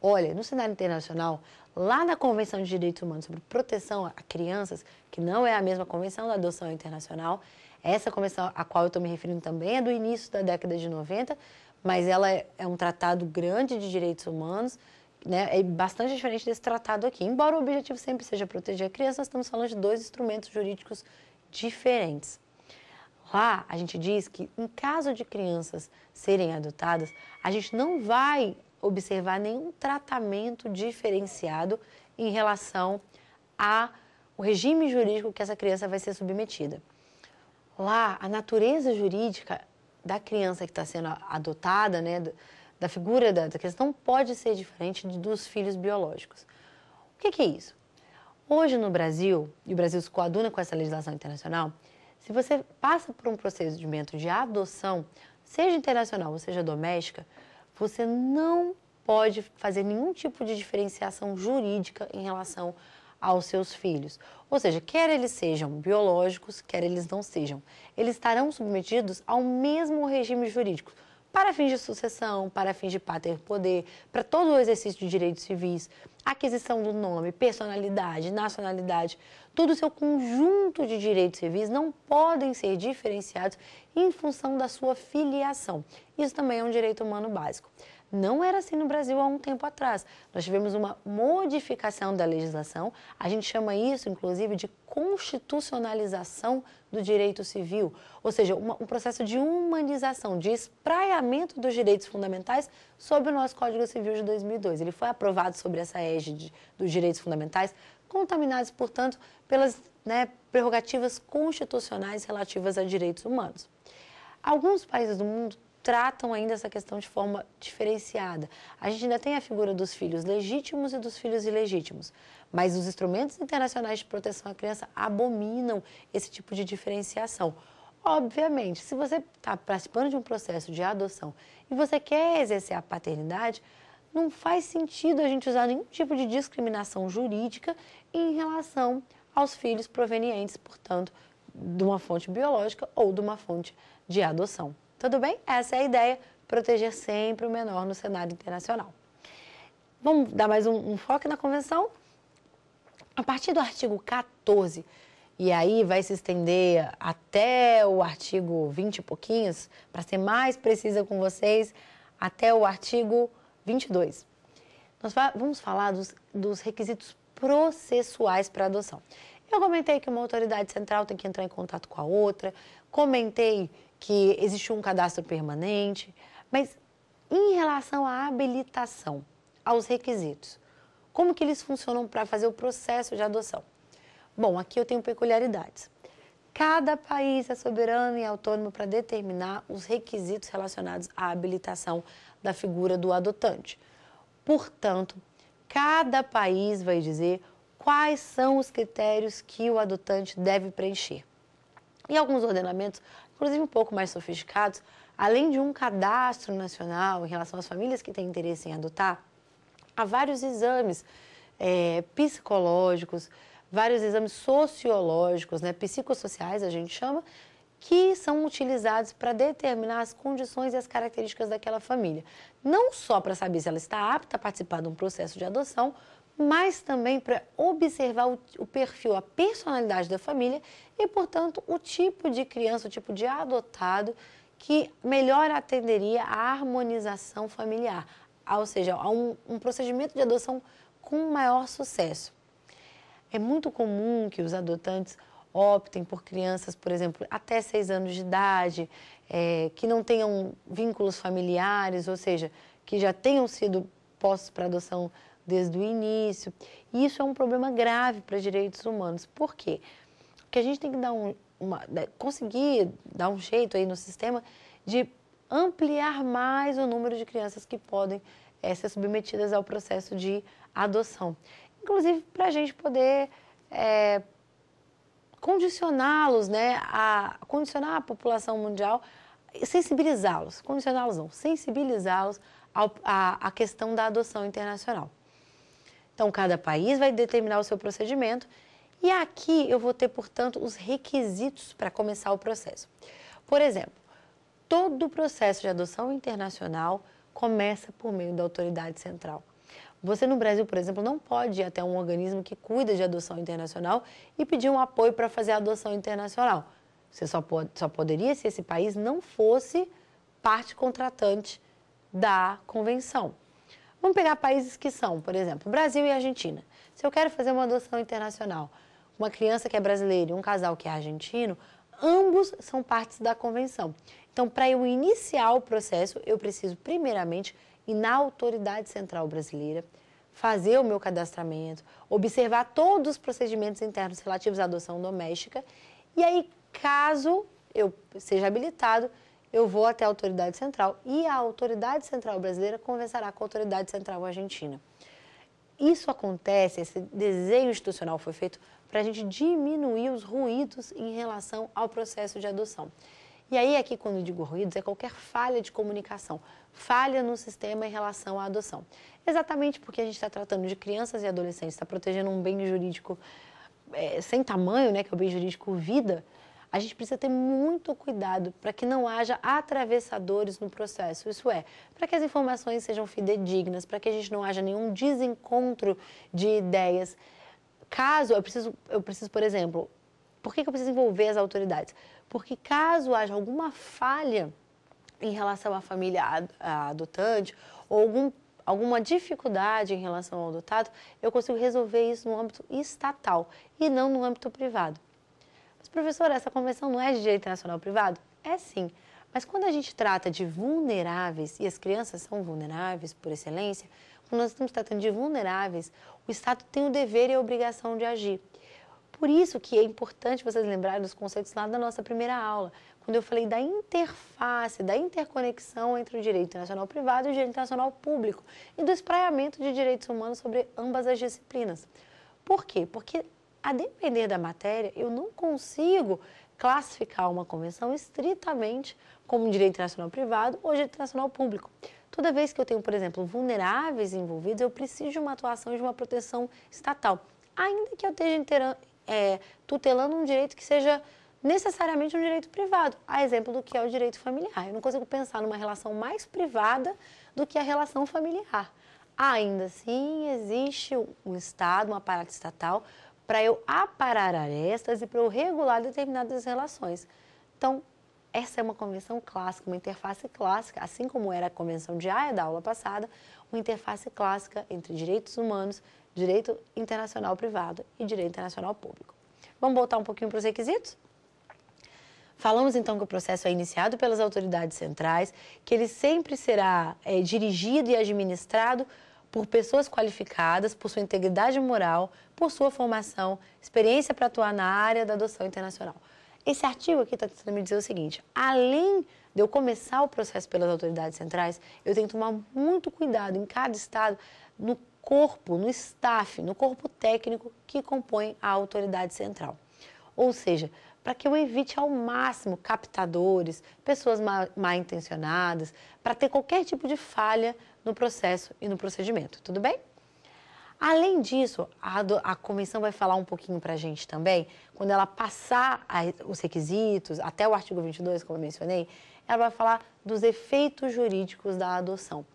Olha, no cenário internacional, lá na Convenção de Direitos Humanos sobre Proteção a Crianças, que não é a mesma Convenção da Adoção Internacional, essa convenção a qual eu estou me referindo também é do início da década de 90, mas ela é, é um tratado grande de direitos humanos, né? é bastante diferente desse tratado aqui. Embora o objetivo sempre seja proteger a criança, nós estamos falando de dois instrumentos jurídicos diferentes. Lá, a gente diz que em caso de crianças serem adotadas, a gente não vai observar nenhum tratamento diferenciado em relação ao regime jurídico que essa criança vai ser submetida. Lá, a natureza jurídica da criança que está sendo adotada, né, da figura da, questão criança, não pode ser diferente dos filhos biológicos. O que, que é isso? Hoje no Brasil, e o Brasil se coaduna com essa legislação internacional, se você passa por um procedimento de adoção, seja internacional ou seja doméstica, você não pode fazer nenhum tipo de diferenciação jurídica em relação aos seus filhos. Ou seja, quer eles sejam biológicos, quer eles não sejam, eles estarão submetidos ao mesmo regime jurídico para fins de sucessão, para fins de pater-poder, para todo o exercício de direitos civis, aquisição do nome, personalidade, nacionalidade, todo o seu conjunto de direitos civis não podem ser diferenciados em função da sua filiação. Isso também é um direito humano básico. Não era assim no Brasil há um tempo atrás. Nós tivemos uma modificação da legislação, a gente chama isso, inclusive, de constitucionalização do direito civil, ou seja, uma, um processo de humanização, de espraiamento dos direitos fundamentais sob o nosso Código Civil de 2002. Ele foi aprovado sobre essa égide dos direitos fundamentais, contaminados, portanto, pelas né, prerrogativas constitucionais relativas a direitos humanos. Alguns países do mundo tratam ainda essa questão de forma diferenciada. A gente ainda tem a figura dos filhos legítimos e dos filhos ilegítimos, mas os instrumentos internacionais de proteção à criança abominam esse tipo de diferenciação. Obviamente, se você está participando de um processo de adoção e você quer exercer a paternidade, não faz sentido a gente usar nenhum tipo de discriminação jurídica em relação aos filhos provenientes, portanto, de uma fonte biológica ou de uma fonte de adoção. Tudo bem? Essa é a ideia, proteger sempre o menor no cenário internacional. Vamos dar mais um, um foco na convenção? A partir do artigo 14, e aí vai se estender até o artigo 20 e pouquinhos, para ser mais precisa com vocês, até o artigo 22. Nós vamos falar dos, dos requisitos processuais para adoção. Eu comentei que uma autoridade central tem que entrar em contato com a outra, comentei que existe um cadastro permanente, mas em relação à habilitação, aos requisitos, como que eles funcionam para fazer o processo de adoção? Bom, aqui eu tenho peculiaridades. Cada país é soberano e autônomo para determinar os requisitos relacionados à habilitação da figura do adotante. Portanto, cada país vai dizer quais são os critérios que o adotante deve preencher. E alguns ordenamentos inclusive um pouco mais sofisticados, além de um cadastro nacional em relação às famílias que têm interesse em adotar, há vários exames é, psicológicos, vários exames sociológicos, né, psicossociais a gente chama, que são utilizados para determinar as condições e as características daquela família. Não só para saber se ela está apta a participar de um processo de adoção, mas também para observar o, o, perfil, a personalidade da família e, portanto, o tipo de criança, o tipo de adotado que melhor atenderia à harmonização familiar, ou seja, a um, um procedimento de adoção com maior sucesso. É muito comum que os adotantes optem por crianças, por exemplo, até seis anos de idade, é, que não tenham vínculos familiares, ou seja, que já tenham sido postos para adoção desde o início. E isso é um problema grave para direitos humanos. Por quê? Porque a gente tem que dar um, uma, né, conseguir dar um jeito aí no sistema de ampliar mais o número de crianças que podem é, ser submetidas ao processo de adoção. Inclusive para a gente poder é, condicioná-los, né, a condicionar a população mundial, sensibilizá-los, condicioná-los não, sensibilizá-los à questão da adoção internacional. Então, cada país vai determinar o seu procedimento e aqui eu vou ter, portanto, os requisitos para começar o processo. Por exemplo, todo o processo de adoção internacional começa por meio da autoridade central. Você no Brasil, por exemplo, não pode ir até um organismo que cuida de adoção internacional e pedir um apoio para fazer a adoção internacional. Você só, pode, só poderia se esse país não fosse parte contratante da convenção. Vamos pegar países que são, por exemplo, Brasil e Argentina. Se eu quero fazer uma adoção internacional, uma criança que é brasileira e um casal que é argentino, ambos são partes da convenção. Então, para eu iniciar o processo, eu preciso, primeiramente, ir na autoridade central brasileira, fazer o meu cadastramento, observar todos os procedimentos internos relativos à adoção doméstica e aí, caso eu seja habilitado, eu vou até a autoridade central e a autoridade central brasileira conversará com a autoridade central argentina. Isso acontece, esse desenho institucional foi feito para a gente diminuir os ruídos em relação ao processo de adoção. E aí, aqui, é quando eu digo ruídos, é qualquer falha de comunicação, falha no sistema em relação à adoção. Exatamente porque a gente está tratando de crianças e adolescentes, está protegendo um bem jurídico é, sem tamanho, né, que é o bem jurídico vida, a gente precisa ter muito cuidado para que não haja atravessadores no processo. Isso é, para que as informações sejam fidedignas, para que a gente não haja nenhum desencontro de ideias. Caso eu preciso, eu preciso, por exemplo, por que, que eu preciso envolver as autoridades? Porque caso haja alguma falha em relação à família adotante ou algum alguma dificuldade em relação ao adotado, eu consigo resolver isso no âmbito estatal e não no âmbito privado. Mas, professora, essa convenção não é de direito internacional privado? É sim. Mas quando a gente trata de vulneráveis, e as crianças são vulneráveis por excelência, quando nós estamos tratando de vulneráveis, o Estado tem o dever e a obrigação de agir. Por isso que é importante vocês lembrarem dos conceitos lá da nossa primeira aula, quando eu falei da interface, da interconexão entre o direito internacional privado e o direito internacional público e do espraiamento de direitos humanos sobre ambas as disciplinas. Por quê? Porque a depender da matéria, eu não consigo classificar uma convenção estritamente como direito internacional privado ou direito internacional público. Toda vez que eu tenho, por exemplo, vulneráveis envolvidos, eu preciso de uma atuação de uma proteção estatal, ainda que eu esteja é, tutelando um direito que seja necessariamente um direito privado, a exemplo do que é o direito familiar. Eu não consigo pensar numa relação mais privada do que a relação familiar. Ainda assim, existe um Estado, um aparato estatal, para eu aparar arestas e para eu regular determinadas relações. Então, essa é uma convenção clássica, uma interface clássica, assim como era a convenção de AIA da aula passada, uma interface clássica entre direitos humanos, direito internacional privado e direito internacional público. Vamos voltar um pouquinho para os requisitos? Falamos então que o processo é iniciado pelas autoridades centrais, que ele sempre será é, dirigido e administrado por pessoas qualificadas, por sua integridade moral, por sua formação, experiência para atuar na área da adoção internacional. Esse artigo aqui está tentando me dizer o seguinte: além de eu começar o processo pelas autoridades centrais, eu tenho que tomar muito cuidado em cada estado no corpo, no staff, no corpo técnico que compõe a autoridade central. Ou seja, para que eu evite ao máximo captadores, pessoas mal, mal intencionadas, para ter qualquer tipo de falha no processo e no procedimento, tudo bem? Além disso, a, a vai falar um pouquinho para a gente também, quando ela passar a, os requisitos, até o artigo 22, como eu mencionei, ela vai falar dos efeitos jurídicos da adoção.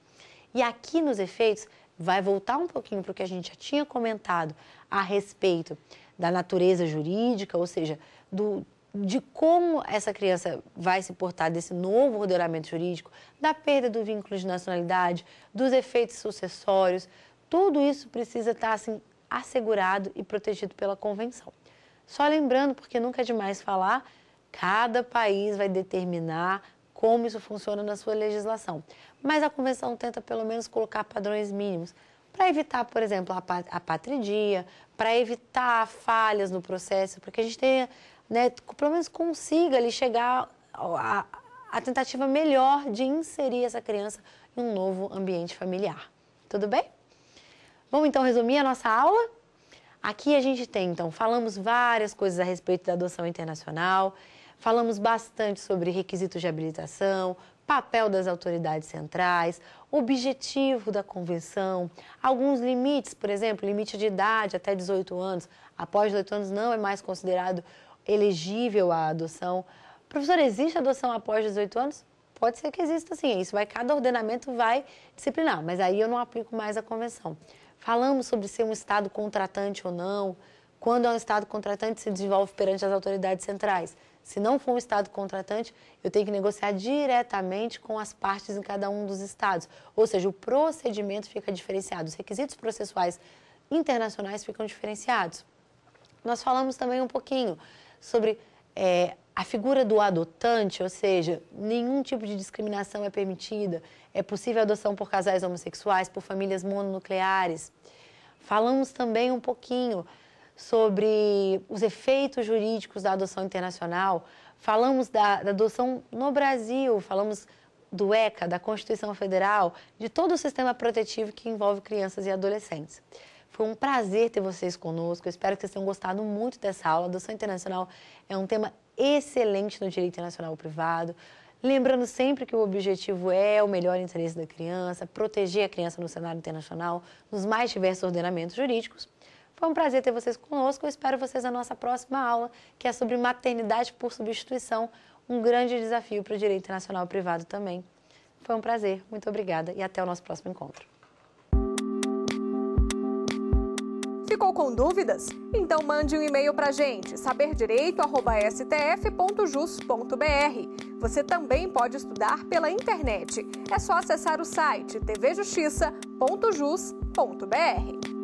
E aqui nos efeitos, vai voltar um pouquinho para o que a gente já tinha comentado a respeito da natureza jurídica, ou seja, do de como essa criança vai se portar desse novo ordenamento jurídico, da perda do vínculo de nacionalidade, dos efeitos sucessórios, tudo isso precisa estar assim assegurado e protegido pela convenção. Só lembrando, porque nunca é demais falar, cada país vai determinar como isso funciona na sua legislação. Mas a convenção tenta pelo menos colocar padrões mínimos para evitar, por exemplo, a, a patridia, para evitar falhas no processo, para que a gente tenha né, pelo menos consiga ali chegar a, a tentativa melhor de inserir essa criança em um novo ambiente familiar. Tudo bem? Vamos então resumir a nossa aula? Aqui a gente tem, então, falamos várias coisas a respeito da adoção internacional, falamos bastante sobre requisitos de habilitação, papel das autoridades centrais, objetivo da convenção, alguns limites, por exemplo, limite de idade até 18 anos. Após 18 anos não é mais considerado elegível à adoção. Professor, existe adoção após 18 anos? Pode ser que exista sim, isso vai, cada ordenamento vai disciplinar, mas aí eu não aplico mais a convenção. Falamos sobre ser um Estado contratante ou não, quando é um Estado contratante se desenvolve perante as autoridades centrais. Se não for um Estado contratante, eu tenho que negociar diretamente com as partes em cada um dos Estados. Ou seja, o procedimento fica diferenciado, os requisitos processuais internacionais ficam diferenciados. Nós falamos também um pouquinho sobre é, a figura do adotante, ou seja, nenhum tipo de discriminação é permitida, é possível adoção por casais homossexuais, por famílias mononucleares. Falamos também um pouquinho sobre os efeitos jurídicos da adoção internacional, falamos da, da adoção no Brasil, falamos do ECA, da Constituição Federal, de todo o sistema protetivo que envolve crianças e adolescentes. Foi um prazer ter vocês conosco. Eu espero que vocês tenham gostado muito dessa aula. Adoção internacional é um tema excelente no direito internacional privado. Lembrando sempre que o objetivo é o melhor interesse da criança, proteger a criança no cenário internacional, nos mais diversos ordenamentos jurídicos. Foi um prazer ter vocês conosco. Eu espero vocês na nossa próxima aula, que é sobre maternidade por substituição, um grande desafio para o direito internacional privado também. Foi um prazer, muito obrigada e até o nosso próximo encontro. Ficou com dúvidas? Então mande um e-mail para gente, saberdireito@stf.jus.br. Você também pode estudar pela internet. É só acessar o site tvjustiça.jus.br.